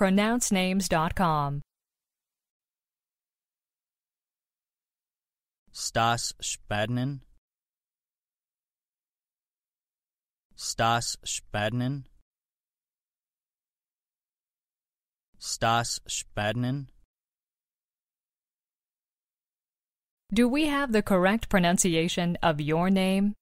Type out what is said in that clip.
pronouncenames.com. Stas Spadnin Stas Spadnin Stas Spadnin Do we have the correct pronunciation of your name?